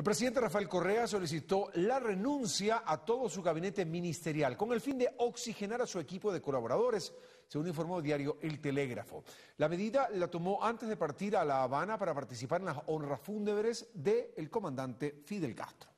El presidente Rafael Correa solicitó la renuncia a todo su gabinete ministerial con el fin de oxigenar a su equipo de colaboradores, según informó el diario El Telégrafo. La medida la tomó antes de partir a La Habana para participar en las honras fúnebres del comandante Fidel Castro.